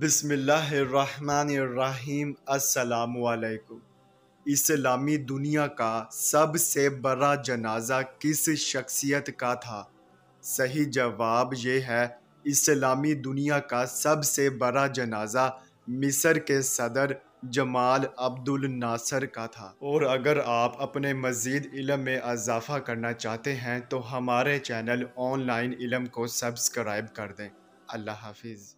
बिसमीम असलकुम इस्लामी दुनिया का सबसे बड़ा जनाजा किस शख्सियत का था सही जवाब ये है इस्लामी दुनिया का सबसे बड़ा जनाजा मिस्र के सदर जमाल अब्दुल नासर का था और अगर आप अपने मज़ीद इलम में इजाफ़ा करना चाहते हैं तो हमारे चैनल ऑनलाइन इलम को सब्सक्राइब कर दें अल्लाह हाफिज़